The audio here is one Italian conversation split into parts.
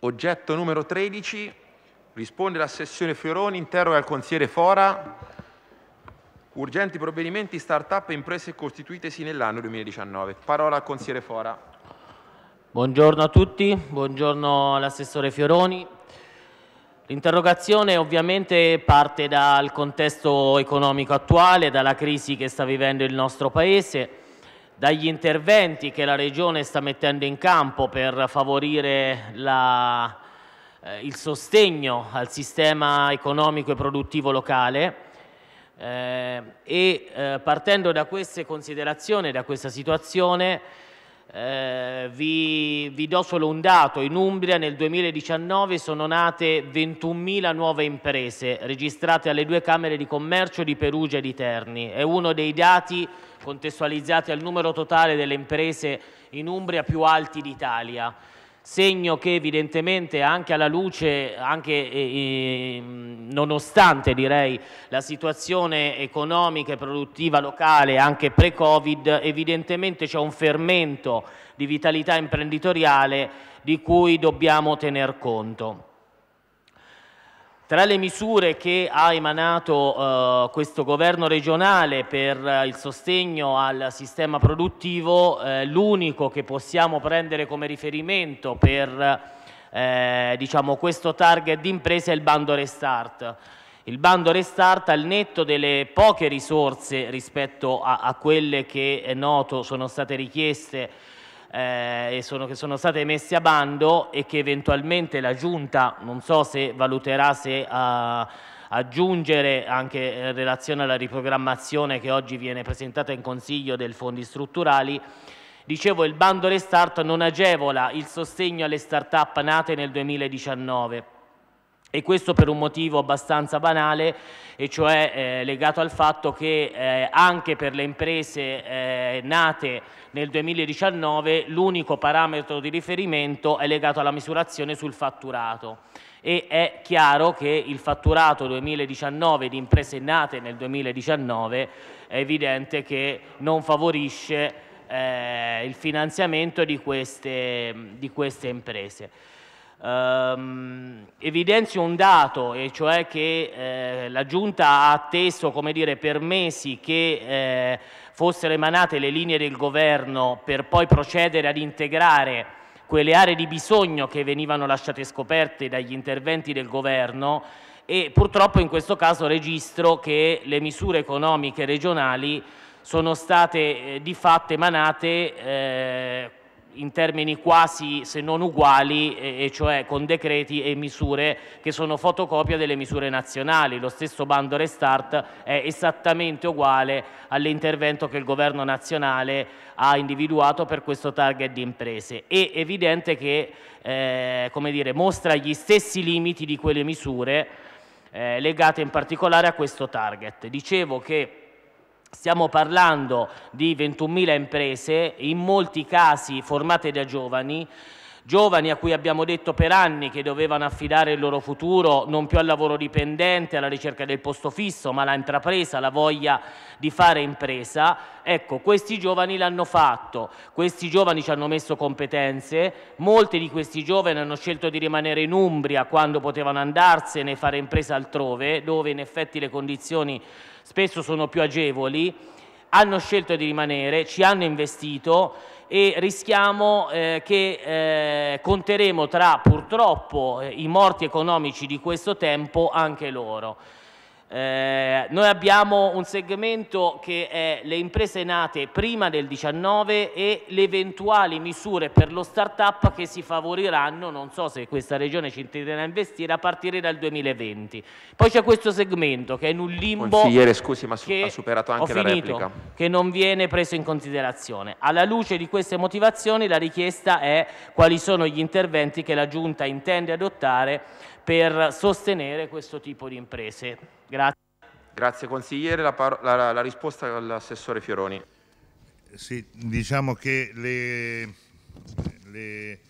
Oggetto numero 13, risponde la sessione Fioroni, interroga il consigliere Fora, urgenti provvedimenti start-up e imprese costituitesi nell'anno 2019. Parola al consigliere Fora. Buongiorno a tutti, buongiorno all'assessore Fioroni. L'interrogazione ovviamente parte dal contesto economico attuale, dalla crisi che sta vivendo il nostro Paese, dagli interventi che la Regione sta mettendo in campo per favorire la, eh, il sostegno al sistema economico e produttivo locale eh, e eh, partendo da queste considerazioni, da questa situazione, eh, vi, vi, do solo un dato, in Umbria nel 2019 sono nate 21.000 nuove imprese registrate alle due Camere di Commercio di Perugia e di Terni, è uno dei dati contestualizzati al numero totale delle imprese in Umbria più alti d'Italia segno che evidentemente anche alla luce, anche eh, eh, nonostante direi la situazione economica e produttiva locale anche pre-Covid, evidentemente c'è un fermento di vitalità imprenditoriale di cui dobbiamo tener conto. Tra le misure che ha emanato eh, questo governo regionale per eh, il sostegno al sistema produttivo, eh, l'unico che possiamo prendere come riferimento per eh, diciamo, questo target di impresa è il bando Restart. Il bando Restart al netto delle poche risorse rispetto a, a quelle che è noto sono state richieste eh, sono, che sono state messe a bando e che eventualmente la Giunta, non so se valuterà se a, aggiungere anche eh, in relazione alla riprogrammazione che oggi viene presentata in Consiglio del Fondi Strutturali, Dicevo, il bando Restart non agevola il sostegno alle start-up nate nel 2019 e questo per un motivo abbastanza banale, e cioè eh, legato al fatto che eh, anche per le imprese eh, nate nel 2019 l'unico parametro di riferimento è legato alla misurazione sul fatturato. E è chiaro che il fatturato 2019 di imprese nate nel 2019 è evidente che non favorisce eh, il finanziamento di queste, di queste imprese. Ehm, evidenzio un dato, e cioè che eh, la Giunta ha atteso come dire, per mesi che eh, fossero emanate le linee del governo per poi procedere ad integrare quelle aree di bisogno che venivano lasciate scoperte dagli interventi del governo e purtroppo in questo caso registro che le misure economiche regionali sono state eh, di fatto emanate eh, in termini quasi se non uguali, e cioè con decreti e misure che sono fotocopia delle misure nazionali. Lo stesso bando Restart è esattamente uguale all'intervento che il governo nazionale ha individuato per questo target di imprese. È evidente che eh, dire, mostra gli stessi limiti di quelle misure eh, legate in particolare a questo target. Dicevo che Stiamo parlando di 21.000 imprese, in molti casi formate da giovani, giovani a cui abbiamo detto per anni che dovevano affidare il loro futuro non più al lavoro dipendente, alla ricerca del posto fisso, ma alla intrapresa, alla voglia di fare impresa. Ecco, questi giovani l'hanno fatto, questi giovani ci hanno messo competenze, molti di questi giovani hanno scelto di rimanere in Umbria quando potevano andarsene e fare impresa altrove, dove in effetti le condizioni spesso sono più agevoli, hanno scelto di rimanere, ci hanno investito e rischiamo eh, che eh, conteremo tra purtroppo eh, i morti economici di questo tempo anche loro. Eh, noi abbiamo un segmento che è le imprese nate prima del 19 e le eventuali misure per lo start-up che si favoriranno, non so se questa regione ci intenderà investire, a partire dal 2020. Poi c'è questo segmento che è in un limbo... Consigliere, scusi, ma su ha superato anche finito, la replica. Che non viene preso in considerazione. Alla luce di queste motivazioni la richiesta è quali sono gli interventi che la Giunta intende adottare per sostenere questo tipo di imprese. Grazie. Grazie consigliere, la, la, la risposta all'assessore Fioroni. Sì, diciamo che le, le,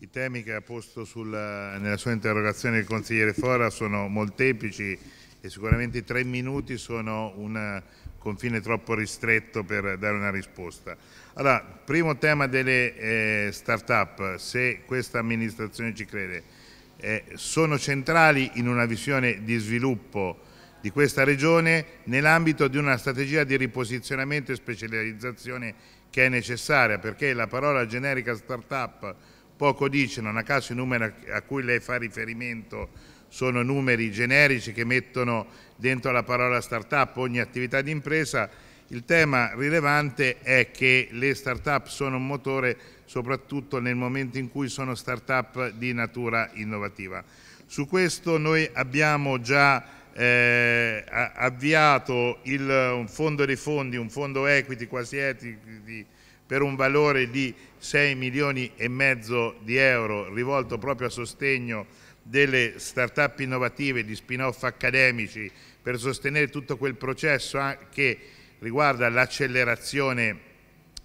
i temi che ha posto sulla, nella sua interrogazione il consigliere Fora sono molteplici e sicuramente i tre minuti sono un confine troppo ristretto per dare una risposta. Allora, primo tema delle eh, start-up, se questa amministrazione ci crede eh, sono centrali in una visione di sviluppo di questa regione nell'ambito di una strategia di riposizionamento e specializzazione che è necessaria perché la parola generica start-up poco dice, non a caso i numeri a cui lei fa riferimento sono numeri generici che mettono dentro la parola start-up ogni attività di impresa, il tema rilevante è che le start-up sono un motore soprattutto nel momento in cui sono start-up di natura innovativa. Su questo noi abbiamo già eh, avviato il, un fondo dei fondi, un fondo equity quasi equity per un valore di 6 milioni e mezzo di euro rivolto proprio a sostegno delle start-up innovative, di spin-off accademici per sostenere tutto quel processo che riguarda l'accelerazione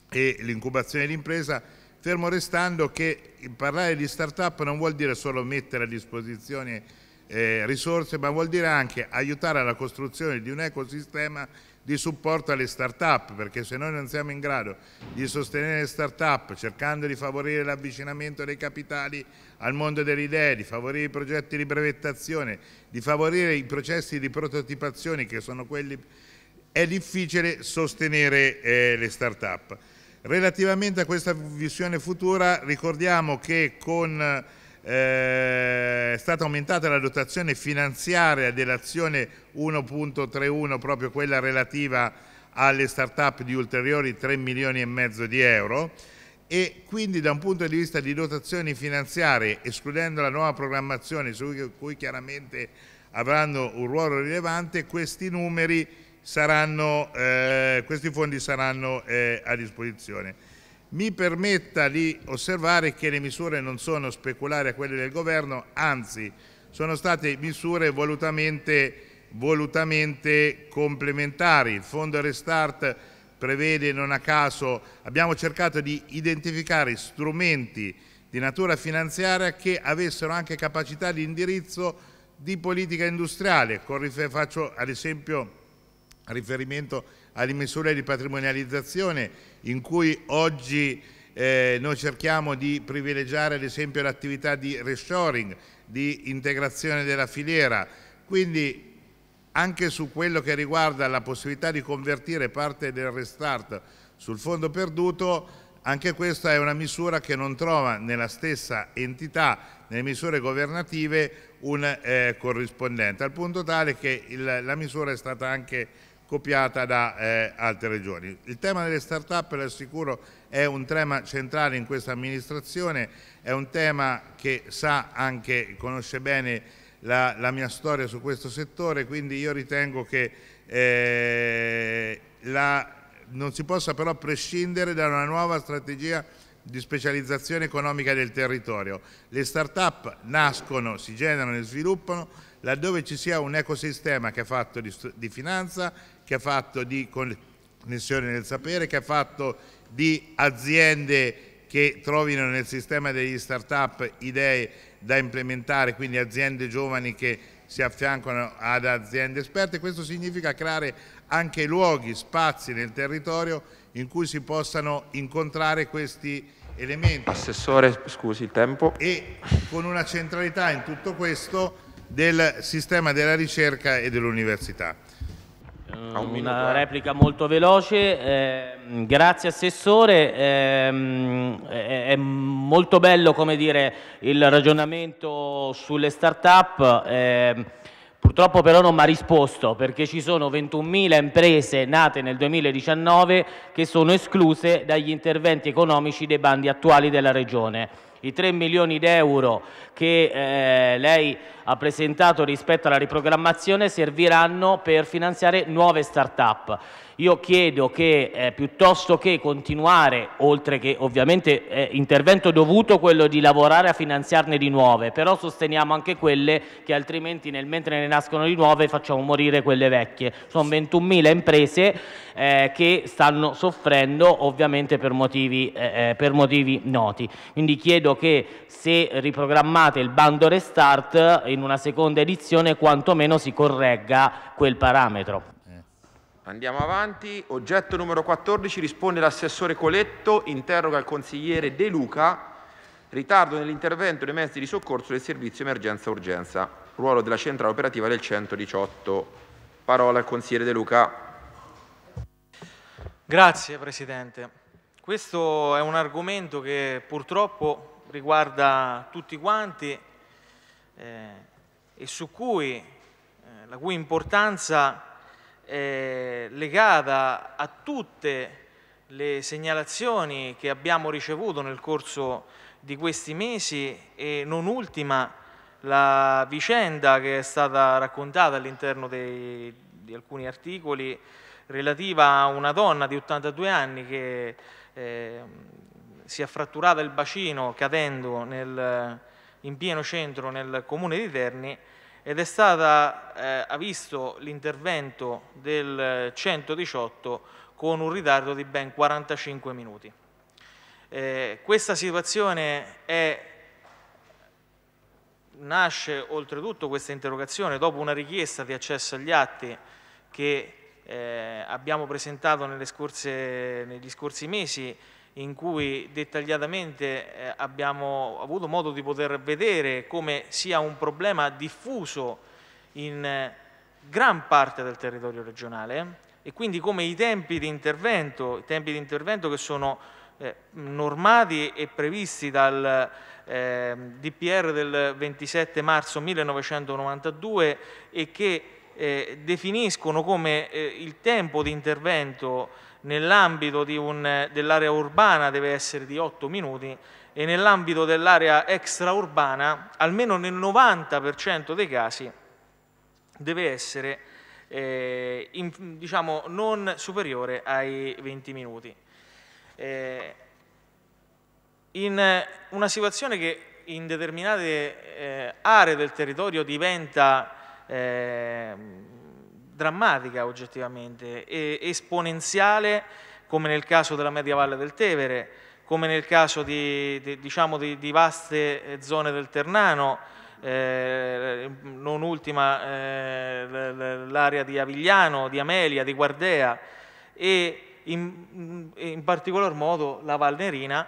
e l'incubazione dell'impresa fermo restando che parlare di start-up non vuol dire solo mettere a disposizione eh, risorse, ma vuol dire anche aiutare alla costruzione di un ecosistema di supporto alle start-up, perché se noi non siamo in grado di sostenere le start-up cercando di favorire l'avvicinamento dei capitali al mondo delle idee, di favorire i progetti di brevettazione, di favorire i processi di prototipazione che sono quelli... è difficile sostenere eh, le start-up. Relativamente a questa visione futura ricordiamo che con, eh, è stata aumentata la dotazione finanziaria dell'azione 1.31, proprio quella relativa alle start-up di ulteriori 3 milioni e mezzo di euro e quindi da un punto di vista di dotazioni finanziarie, escludendo la nuova programmazione su cui chiaramente avranno un ruolo rilevante, questi numeri saranno, eh, questi fondi saranno eh, a disposizione. Mi permetta di osservare che le misure non sono speculari a quelle del governo, anzi sono state misure volutamente, volutamente complementari. Il fondo Restart prevede non a caso, abbiamo cercato di identificare strumenti di natura finanziaria che avessero anche capacità di indirizzo di politica industriale. Faccio ad esempio riferimento alle misure di patrimonializzazione in cui oggi eh, noi cerchiamo di privilegiare ad esempio l'attività di reshoring, di integrazione della filiera, quindi anche su quello che riguarda la possibilità di convertire parte del restart sul fondo perduto, anche questa è una misura che non trova nella stessa entità, nelle misure governative, un eh, corrispondente, al punto tale che il, la misura è stata anche copiata da eh, altre regioni. Il tema delle start-up, per assicuro, è un tema centrale in questa amministrazione, è un tema che sa anche, conosce bene la, la mia storia su questo settore, quindi io ritengo che eh, la, non si possa però prescindere da una nuova strategia di specializzazione economica del territorio. Le start-up nascono, si generano e sviluppano laddove ci sia un ecosistema che è fatto di, di finanza, che ha fatto di connessione nel sapere, che ha fatto di aziende che trovino nel sistema degli start-up idee da implementare, quindi aziende giovani che si affiancano ad aziende esperte. Questo significa creare anche luoghi, spazi nel territorio in cui si possano incontrare questi elementi. Assessore, scusi il tempo. E con una centralità in tutto questo del sistema della ricerca e dell'università. Eh, un una eh. replica molto veloce, eh, grazie Assessore, eh, è molto bello dire, il ragionamento sulle start-up, eh, purtroppo però non mi ha risposto perché ci sono 21.000 imprese nate nel 2019 che sono escluse dagli interventi economici dei bandi attuali della Regione. I 3 milioni di euro che eh, lei ha ha presentato rispetto alla riprogrammazione serviranno per finanziare nuove start-up. Io chiedo che eh, piuttosto che continuare, oltre che ovviamente eh, intervento dovuto, quello di lavorare a finanziarne di nuove, però sosteniamo anche quelle che altrimenti nel, mentre ne nascono di nuove facciamo morire quelle vecchie. Sono 21.000 imprese eh, che stanno soffrendo ovviamente per motivi, eh, eh, per motivi noti. Quindi chiedo che se riprogrammate il bando Restart in una seconda edizione quantomeno si corregga quel parametro. Andiamo avanti, oggetto numero 14 risponde l'assessore Coletto, interroga il consigliere De Luca, ritardo nell'intervento dei mezzi di soccorso del servizio emergenza-urgenza, ruolo della centrale operativa del 118. Parola al consigliere De Luca. Grazie Presidente. Questo è un argomento che purtroppo riguarda tutti quanti eh, e su cui, eh, la cui importanza è legata a tutte le segnalazioni che abbiamo ricevuto nel corso di questi mesi e non ultima la vicenda che è stata raccontata all'interno di alcuni articoli relativa a una donna di 82 anni che eh, si è fratturata il bacino cadendo nel, in pieno centro nel comune di Terni ed è stata, eh, ha visto l'intervento del 118 con un ritardo di ben 45 minuti. Eh, questa situazione è, nasce oltretutto questa interrogazione dopo una richiesta di accesso agli atti che eh, abbiamo presentato scorse, negli scorsi mesi in cui dettagliatamente eh, abbiamo avuto modo di poter vedere come sia un problema diffuso in eh, gran parte del territorio regionale e quindi come i tempi di intervento, i tempi di intervento che sono eh, normati e previsti dal eh, DPR del 27 marzo 1992 e che eh, definiscono come eh, il tempo di intervento nell'ambito dell'area urbana deve essere di 8 minuti e nell'ambito dell'area extraurbana, almeno nel 90% dei casi, deve essere eh, in, diciamo, non superiore ai 20 minuti. Eh, in una situazione che in determinate eh, aree del territorio diventa eh, drammatica oggettivamente, esponenziale come nel caso della media valle del Tevere, come nel caso di, di, diciamo di, di vaste eh, zone del Ternano, eh, non ultima eh, l'area di Avigliano, di Amelia, di Guardea e in, in particolar modo la Valnerina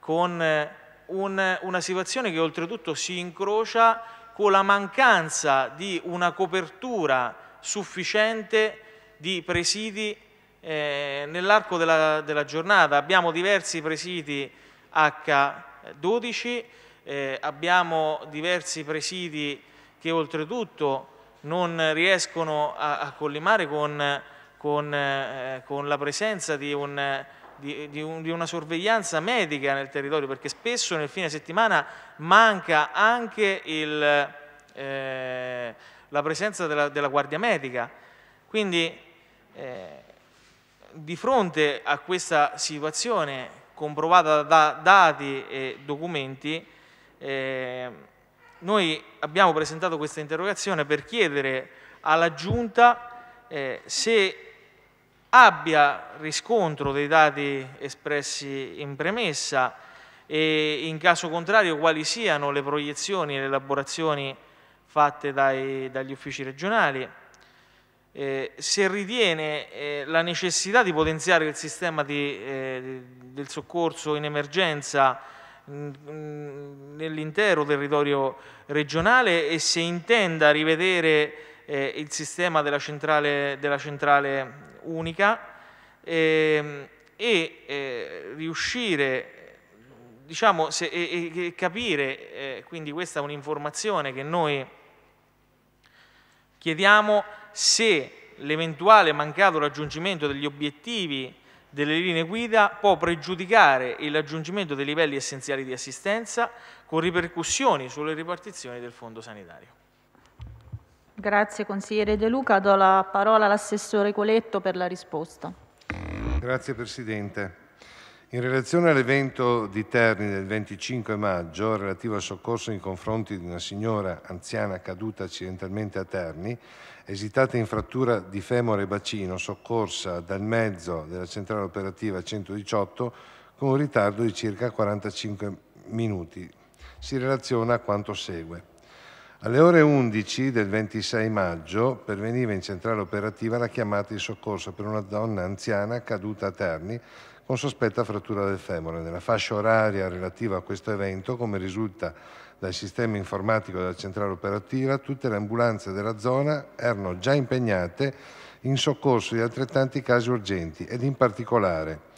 con eh, un, una situazione che oltretutto si incrocia con la mancanza di una copertura sufficiente di presidi eh, nell'arco della, della, giornata. Abbiamo diversi presidi H12, eh, abbiamo diversi presidi che oltretutto non riescono a, a collimare con, con, eh, con, la presenza di, un, di, di, un, di una sorveglianza medica nel territorio, perché spesso nel fine settimana manca anche il... Eh, la presenza della, della guardia medica. Quindi eh, di fronte a questa situazione comprovata da dati e documenti, eh, noi abbiamo presentato questa interrogazione per chiedere alla Giunta eh, se abbia riscontro dei dati espressi in premessa e in caso contrario quali siano le proiezioni e le elaborazioni fatte dai, dagli uffici regionali, eh, se ritiene eh, la necessità di potenziare il sistema di, eh, del soccorso in emergenza mm, mm, nell'intero territorio regionale e se intenda rivedere eh, il sistema della centrale, della centrale unica ehm, e eh, riuscire diciamo, se, e, e capire, eh, quindi questa è un'informazione che noi Chiediamo se l'eventuale mancato raggiungimento degli obiettivi delle linee guida può pregiudicare il raggiungimento dei livelli essenziali di assistenza con ripercussioni sulle ripartizioni del fondo sanitario. Grazie consigliere De Luca, do la parola all'assessore Coletto per la risposta. Grazie Presidente. In relazione all'evento di Terni del 25 maggio, relativo al soccorso nei confronti di una signora anziana caduta accidentalmente a Terni, esitata in frattura di femore e bacino, soccorsa dal mezzo della centrale operativa 118 con un ritardo di circa 45 minuti. Si relaziona a quanto segue. Alle ore 11 del 26 maggio perveniva in centrale operativa la chiamata di soccorso per una donna anziana caduta a Terni con sospetta frattura del femore. Nella fascia oraria relativa a questo evento, come risulta dal sistema informatico della centrale operativa, tutte le ambulanze della zona erano già impegnate in soccorso di altrettanti casi urgenti ed in particolare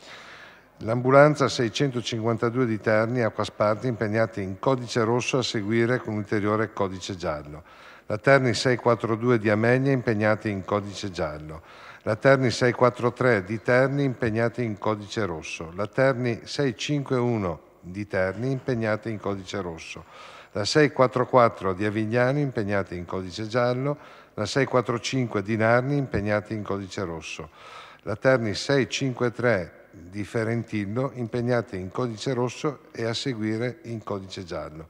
l'ambulanza 652 di Terni Acqua Sparti impegnata in codice rosso a seguire con ulteriore codice giallo, la Terni 642 di Amegna impegnata in codice giallo, la Terni 643 di Terni impegnata in codice rosso, la Terni 651 di Terni impegnata in codice rosso, la 644 di Avigliano impegnata in codice giallo, la 645 di Narni impegnata in codice rosso, la Terni 653 di Ferentino impegnata in codice rosso e a seguire in codice giallo.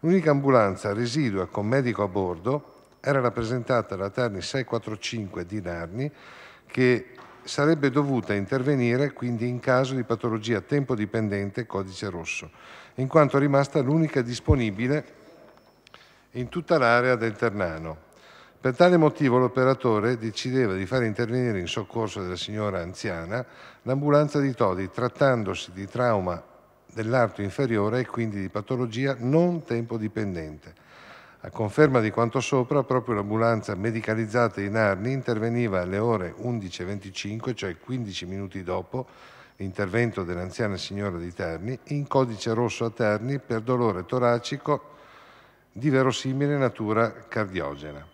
L'unica ambulanza residua con medico a bordo era rappresentata la Terni 645 di Narni che sarebbe dovuta intervenire quindi in caso di patologia tempo-dipendente codice rosso, in quanto rimasta l'unica disponibile in tutta l'area del Ternano. Per tale motivo l'operatore decideva di fare intervenire in soccorso della signora anziana l'ambulanza di Todi, trattandosi di trauma dell'arto inferiore e quindi di patologia non tempo dipendente. A conferma di quanto sopra, proprio l'ambulanza medicalizzata in Arni interveniva alle ore 11.25, cioè 15 minuti dopo l'intervento dell'anziana signora di Terni, in codice rosso a Terni per dolore toracico di verosimile natura cardiogena.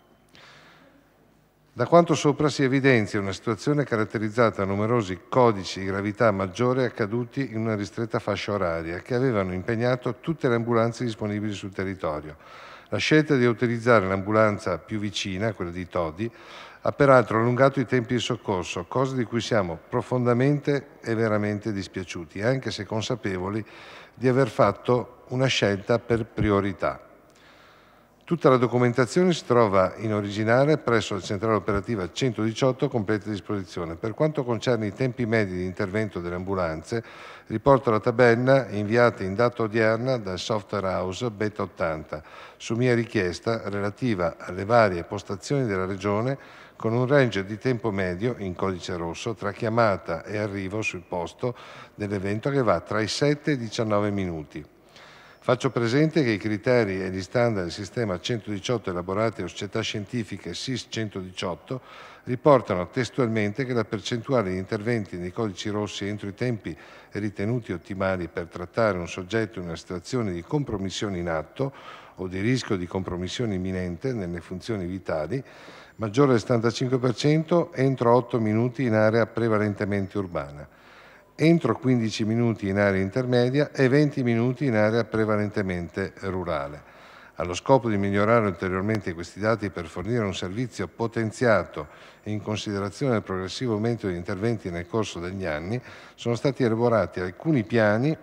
Da quanto sopra si evidenzia una situazione caratterizzata da numerosi codici di gravità maggiore accaduti in una ristretta fascia oraria che avevano impegnato tutte le ambulanze disponibili sul territorio la scelta di utilizzare l'ambulanza più vicina, quella di Todi, ha peraltro allungato i tempi di soccorso, cosa di cui siamo profondamente e veramente dispiaciuti, anche se consapevoli di aver fatto una scelta per priorità. Tutta la documentazione si trova in originale presso la centrale operativa 118 completa disposizione. Per quanto concerne i tempi medi di intervento delle ambulanze, riporto la tabella inviata in data odierna dal software house Beta 80 su mia richiesta relativa alle varie postazioni della Regione con un range di tempo medio in codice rosso tra chiamata e arrivo sul posto dell'evento che va tra i 7 e i 19 minuti. Faccio presente che i criteri e gli standard del sistema 118 elaborati da società scientifiche SIS 118 riportano testualmente che la percentuale di interventi nei codici rossi entro i tempi ritenuti ottimali per trattare un soggetto in una situazione di compromissione in atto o di rischio di compromissione imminente nelle funzioni vitali maggiore del 75% entro 8 minuti in area prevalentemente urbana entro 15 minuti in area intermedia e 20 minuti in area prevalentemente rurale. Allo scopo di migliorare ulteriormente questi dati per fornire un servizio potenziato in considerazione del progressivo aumento di interventi nel corso degli anni, sono stati elaborati alcuni piani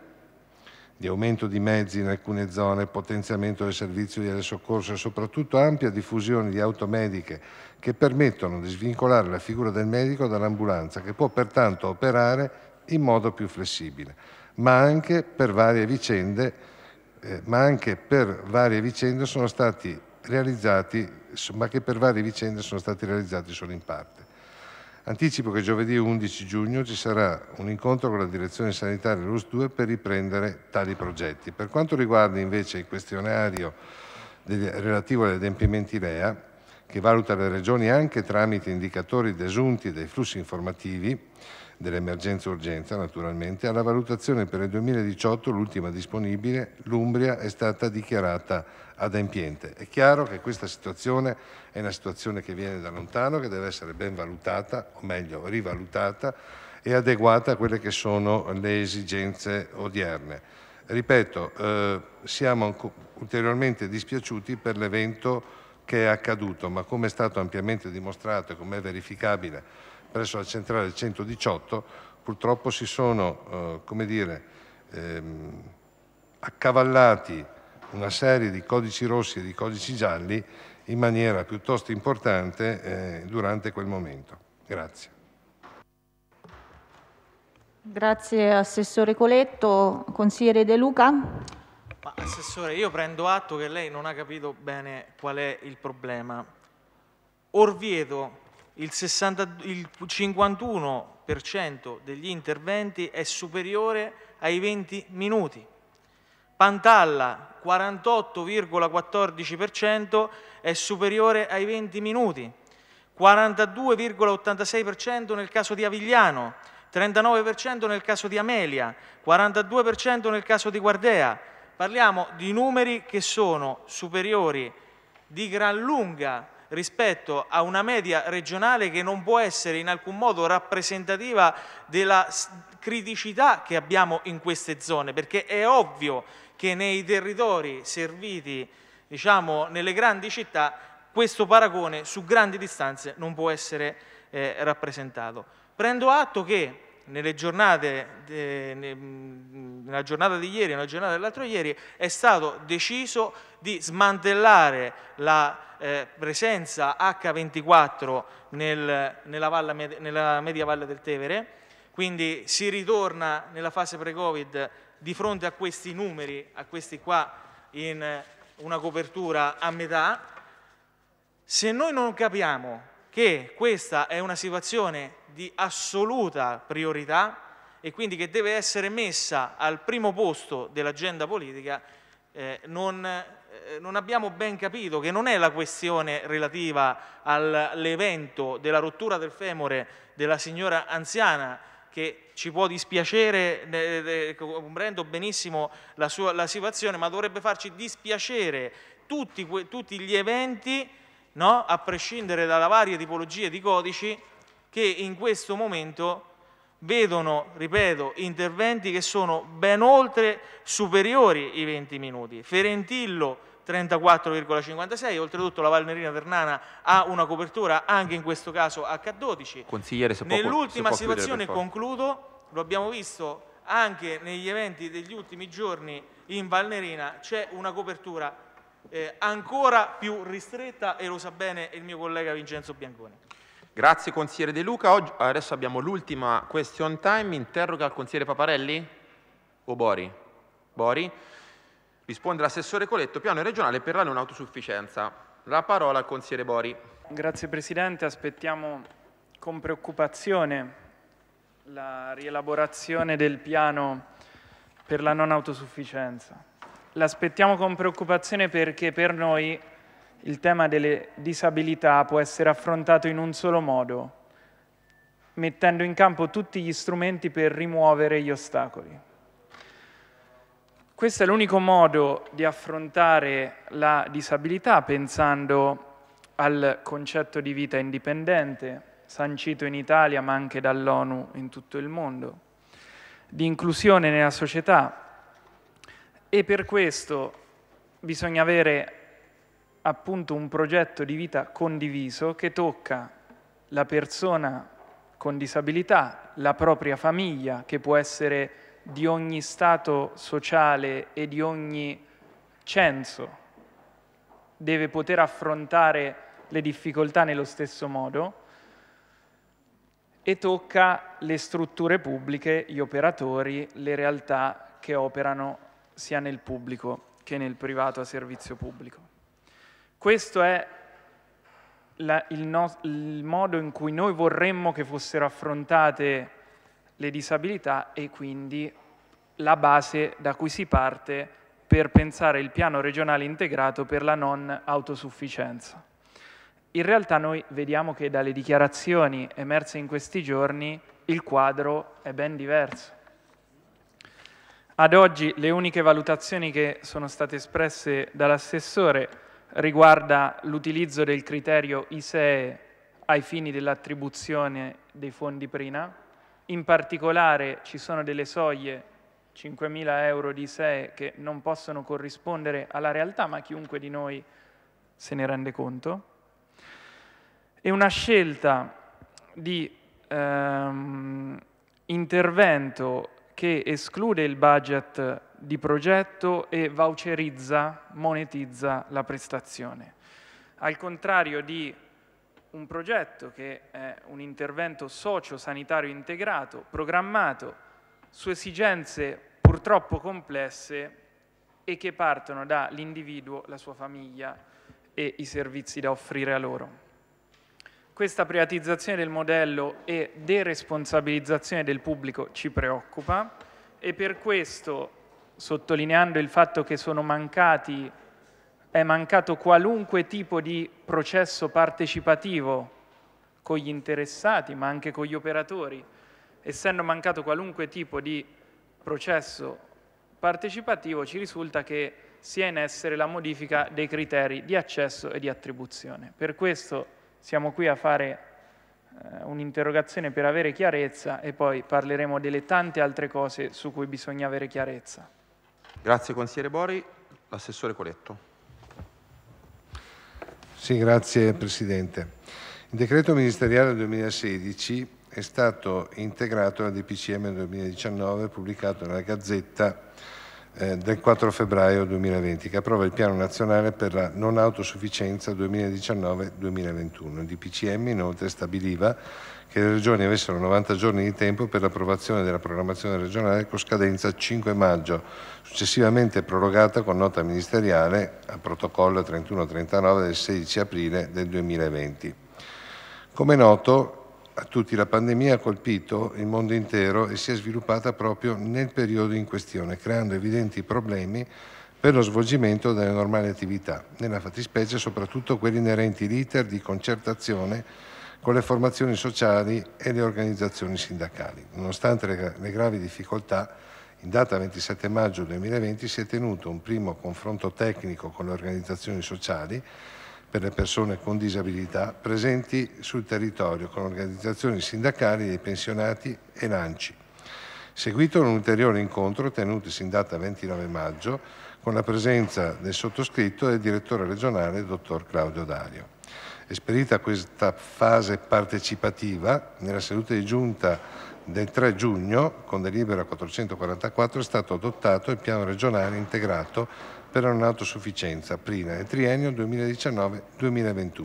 di aumento di mezzi in alcune zone, potenziamento del servizio di soccorso e soprattutto ampia diffusione di automediche che permettono di svincolare la figura del medico dall'ambulanza, che può pertanto operare in modo più flessibile, ma anche per varie vicende, eh, ma anche per varie vicende sono stati realizzati, ma che per varie vicende sono stati realizzati solo in parte. Anticipo che giovedì 11 giugno ci sarà un incontro con la direzione sanitaria RUS 2 per riprendere tali progetti. Per quanto riguarda invece il questionario relativo agli adempimenti REA, che valuta le regioni anche tramite indicatori desunti dai flussi informativi, dell'emergenza-urgenza naturalmente, alla valutazione per il 2018, l'ultima disponibile, l'Umbria è stata dichiarata adempiente. È chiaro che questa situazione è una situazione che viene da lontano, che deve essere ben valutata, o meglio rivalutata, e adeguata a quelle che sono le esigenze odierne. Ripeto, eh, siamo ulteriormente dispiaciuti per l'evento che è accaduto, ma come è stato ampiamente dimostrato e come è verificabile presso la centrale 118 purtroppo si sono eh, dire, ehm, accavallati una serie di codici rossi e di codici gialli in maniera piuttosto importante eh, durante quel momento. Grazie. Grazie Assessore Coletto. Consigliere De Luca. Ma, assessore, io prendo atto che lei non ha capito bene qual è il problema. Orvieto il, 60, il 51% degli interventi è superiore ai 20 minuti. Pantalla 48,14% è superiore ai 20 minuti, 42,86% nel caso di Avigliano, 39% nel caso di Amelia, 42% nel caso di Guardea. Parliamo di numeri che sono superiori di gran lunga rispetto a una media regionale che non può essere in alcun modo rappresentativa della criticità che abbiamo in queste zone, perché è ovvio che nei territori serviti, diciamo, nelle grandi città, questo paragone su grandi distanze non può essere eh, rappresentato. Prendo atto che nelle giornate, mm, nella giornata di ieri e nella giornata dell'altro ieri, è stato deciso di smantellare la eh, presenza H24 nel, nella, valla, nella media valle del Tevere, quindi si ritorna nella fase pre-Covid di fronte a questi numeri, a questi qua, in una copertura a metà. Se noi non capiamo che questa è una situazione di assoluta priorità e quindi che deve essere messa al primo posto dell'agenda politica, eh, non eh, non abbiamo ben capito che non è la questione relativa all'evento della rottura del femore della signora anziana che ci può dispiacere, comprendo benissimo la, sua, la situazione, ma dovrebbe farci dispiacere tutti, tutti gli eventi, no? a prescindere dalla varie tipologie di codici, che in questo momento vedono, ripeto, interventi che sono ben oltre superiori i 20 minuti. Ferentillo 34,56, oltretutto la Valnerina Ternana ha una copertura anche in questo caso H12. Consigliere, se Nell'ultima se situazione concludo, lo abbiamo visto anche negli eventi degli ultimi giorni in Valnerina, c'è una copertura eh, ancora più ristretta e lo sa bene il mio collega Vincenzo Bianconi. Grazie consigliere De Luca. Oggi, adesso abbiamo l'ultima question time. Interroga il consigliere Paparelli o Bori? Bori. Risponde l'assessore Coletto, piano regionale per la non autosufficienza. La parola al consigliere Bori. Grazie Presidente, aspettiamo con preoccupazione la rielaborazione del piano per la non autosufficienza. L'aspettiamo con preoccupazione perché per noi il tema delle disabilità può essere affrontato in un solo modo, mettendo in campo tutti gli strumenti per rimuovere gli ostacoli. Questo è l'unico modo di affrontare la disabilità pensando al concetto di vita indipendente, sancito in Italia ma anche dall'ONU in tutto il mondo, di inclusione nella società e per questo bisogna avere appunto un progetto di vita condiviso che tocca la persona con disabilità, la propria famiglia, che può essere di ogni stato sociale e di ogni censo, deve poter affrontare le difficoltà nello stesso modo e tocca le strutture pubbliche, gli operatori, le realtà che operano sia nel pubblico che nel privato a servizio pubblico. Questo è la, il, no, il modo in cui noi vorremmo che fossero affrontate le disabilità e quindi la base da cui si parte per pensare il piano regionale integrato per la non autosufficienza. In realtà noi vediamo che dalle dichiarazioni emerse in questi giorni il quadro è ben diverso. Ad oggi le uniche valutazioni che sono state espresse dall'assessore riguarda l'utilizzo del criterio ISEE ai fini dell'attribuzione dei fondi PRINA. In particolare ci sono delle soglie 5.000 euro di ISEE che non possono corrispondere alla realtà, ma chiunque di noi se ne rende conto. E una scelta di ehm, intervento che esclude il budget di progetto e voucherizza, monetizza la prestazione. Al contrario di un progetto che è un intervento socio-sanitario integrato, programmato, su esigenze purtroppo complesse e che partono dall'individuo, la sua famiglia e i servizi da offrire a loro. Questa privatizzazione del modello e deresponsabilizzazione del pubblico ci preoccupa e per questo sottolineando il fatto che mancati, è mancato qualunque tipo di processo partecipativo con gli interessati, ma anche con gli operatori. Essendo mancato qualunque tipo di processo partecipativo, ci risulta che sia in essere la modifica dei criteri di accesso e di attribuzione. Per questo siamo qui a fare eh, un'interrogazione per avere chiarezza e poi parleremo delle tante altre cose su cui bisogna avere chiarezza. Grazie consigliere Bori. L'assessore Coletto. Sì, grazie Presidente. Il decreto ministeriale 2016 è stato integrato nel DPCM 2019 pubblicato nella Gazzetta eh, del 4 febbraio 2020 che approva il piano nazionale per la non autosufficienza 2019-2021. Il DPCM inoltre stabiliva che le regioni avessero 90 giorni di tempo per l'approvazione della programmazione regionale con scadenza 5 maggio, successivamente prorogata con nota ministeriale a protocollo 3139 del 16 aprile del 2020. Come noto, a tutti la pandemia ha colpito il mondo intero e si è sviluppata proprio nel periodo in questione, creando evidenti problemi per lo svolgimento delle normali attività, nella fattispecie soprattutto quelli inerenti all'iter di concertazione con le formazioni sociali e le organizzazioni sindacali. Nonostante le, le gravi difficoltà, in data 27 maggio 2020 si è tenuto un primo confronto tecnico con le organizzazioni sociali per le persone con disabilità presenti sul territorio con organizzazioni sindacali dei pensionati e l'ANCI. Seguito un ulteriore incontro tenutosi in data 29 maggio con la presenza del sottoscritto e del direttore regionale, dottor Claudio Dario. Esperita questa fase partecipativa, nella seduta di giunta del 3 giugno, con delibera 444, è stato adottato il piano regionale integrato per un'autosufficienza prima nel triennio 2019-2021,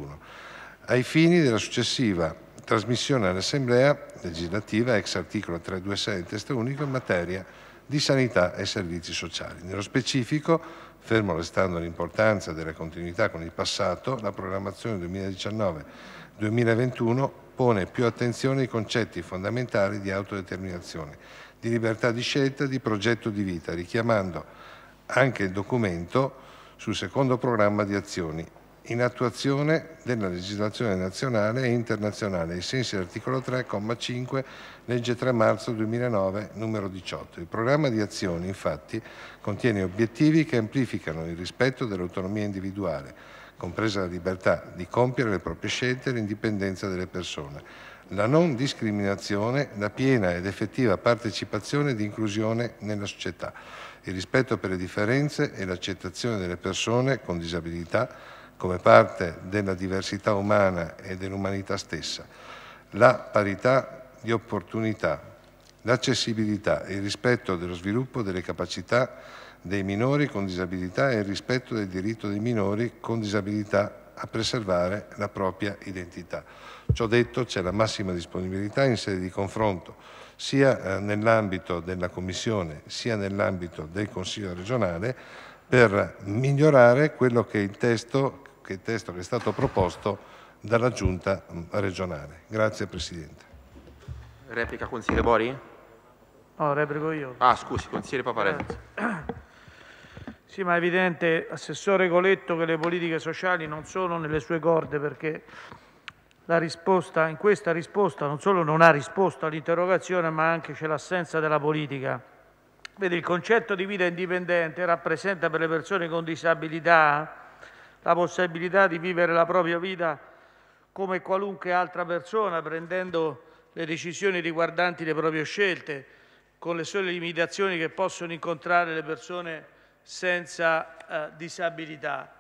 ai fini della successiva trasmissione all'Assemblea legislativa ex articolo 326 del testo unico in materia di sanità e servizi sociali. Nello specifico, Fermo restando l'importanza della continuità con il passato, la programmazione 2019-2021 pone più attenzione ai concetti fondamentali di autodeterminazione, di libertà di scelta e di progetto di vita, richiamando anche il documento sul secondo programma di azioni, in attuazione della legislazione nazionale e internazionale, ai sensi dell'articolo 3,5, legge 3 marzo 2009, numero 18. Il programma di azioni, infatti, contiene obiettivi che amplificano il rispetto dell'autonomia individuale, compresa la libertà di compiere le proprie scelte e l'indipendenza delle persone, la non discriminazione, la piena ed effettiva partecipazione ed inclusione nella società, il rispetto per le differenze e l'accettazione delle persone con disabilità, come parte della diversità umana e dell'umanità stessa, la parità di opportunità, l'accessibilità e il rispetto dello sviluppo delle capacità dei minori con disabilità e il rispetto del diritto dei minori con disabilità a preservare la propria identità. Ciò detto c'è la massima disponibilità in sede di confronto sia eh, nell'ambito della Commissione sia nell'ambito del Consiglio regionale per migliorare quello che è il testo che il testo che è stato proposto dalla Giunta mm, regionale. Grazie Presidente. Replica Consigliere Bori? No, replico io. Ah, scusi, Consigliere Paparelli. Eh, sì, ma è evidente, Assessore Coletto, che le politiche sociali non sono nelle sue corde perché la risposta, in questa risposta non solo non ha risposto all'interrogazione, ma anche c'è l'assenza della politica. Vedi, il concetto di vita indipendente rappresenta per le persone con disabilità la possibilità di vivere la propria vita come qualunque altra persona, prendendo le decisioni riguardanti le proprie scelte, con le sole limitazioni che possono incontrare le persone senza eh, disabilità.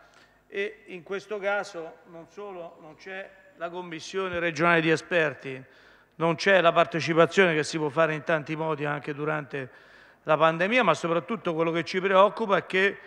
E in questo caso non solo non c'è la commissione regionale di esperti, non c'è la partecipazione che si può fare in tanti modi anche durante la pandemia, ma soprattutto quello che ci preoccupa è che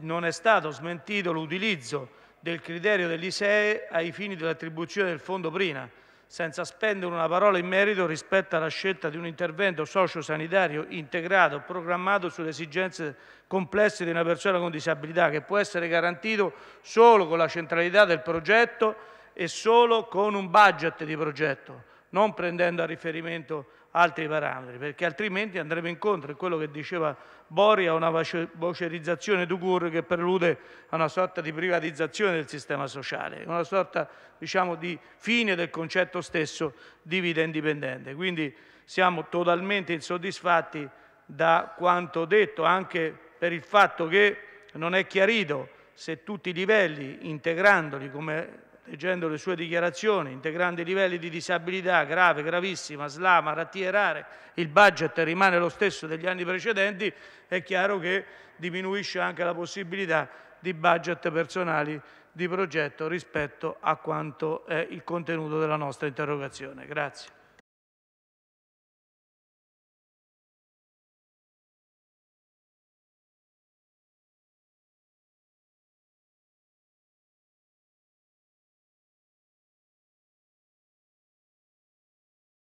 non è stato smentito l'utilizzo del criterio dell'ISEE ai fini dell'attribuzione del fondo PRINA, senza spendere una parola in merito rispetto alla scelta di un intervento socio-sanitario integrato, programmato sulle esigenze complesse di una persona con disabilità, che può essere garantito solo con la centralità del progetto e solo con un budget di progetto, non prendendo a riferimento altri parametri, perché altrimenti andremo incontro a quello che diceva Bori, a una vocerizzazione du che prelude a una sorta di privatizzazione del sistema sociale, una sorta diciamo, di fine del concetto stesso di vita indipendente. Quindi siamo totalmente insoddisfatti da quanto detto, anche per il fatto che non è chiarito se tutti i livelli, integrandoli come leggendo le sue dichiarazioni, integrando i livelli di disabilità grave, gravissima, SLA, malattie rare, il budget rimane lo stesso degli anni precedenti, è chiaro che diminuisce anche la possibilità di budget personali di progetto rispetto a quanto è il contenuto della nostra interrogazione. Grazie.